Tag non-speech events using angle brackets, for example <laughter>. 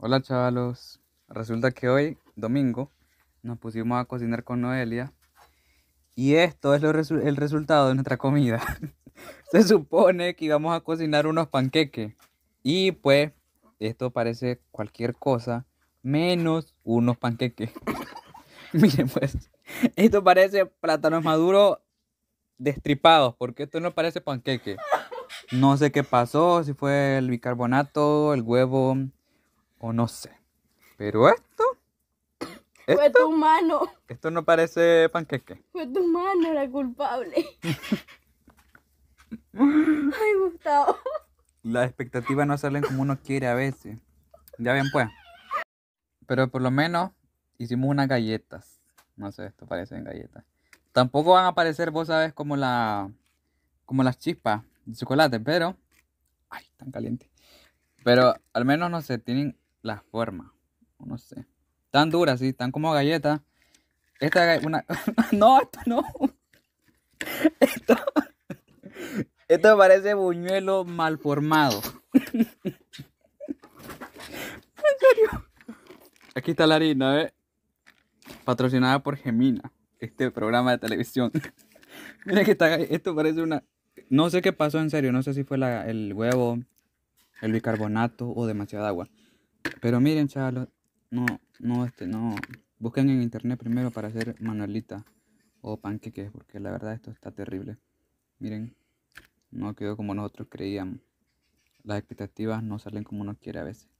Hola chavalos, resulta que hoy, domingo, nos pusimos a cocinar con Noelia y esto es el resultado de nuestra comida. <laughs> Se supone que íbamos a cocinar unos panqueques y pues esto parece cualquier cosa menos unos panqueques. <laughs> Miren pues, esto parece plátanos maduros destripados porque esto no parece panqueque. No sé qué pasó, si fue el bicarbonato, el huevo, o no sé. Pero esto. Fue tu mano. Esto no parece panqueque. Fue tu mano la culpable. <laughs> Ay, Gustavo. Las expectativas no salen como uno quiere a veces. Ya bien, pues. Pero por lo menos hicimos unas galletas. No sé, esto parece en galletas. Tampoco van a aparecer, vos sabes, como la. como las chispas de chocolate, pero. Ay, tan caliente. Pero al menos no sé, tienen la forma. No sé. Tan duras, sí, tan como galletas. Esta es una. <laughs> no, esto no. Esto. Esto parece buñuelo mal formado. en serio. Aquí está la harina, ¿eh? Patrocinada por Gemina, este programa de televisión. <laughs> Mira que está, esto parece una... No sé qué pasó en serio, no sé si fue el huevo, el bicarbonato o demasiada agua. Pero miren, chaval, no, no, este, no. Busquen en internet primero para hacer manualita o panqueques, porque la verdad esto está terrible. Miren, no quedó como nosotros creíamos. Las expectativas no salen como uno quiere a veces.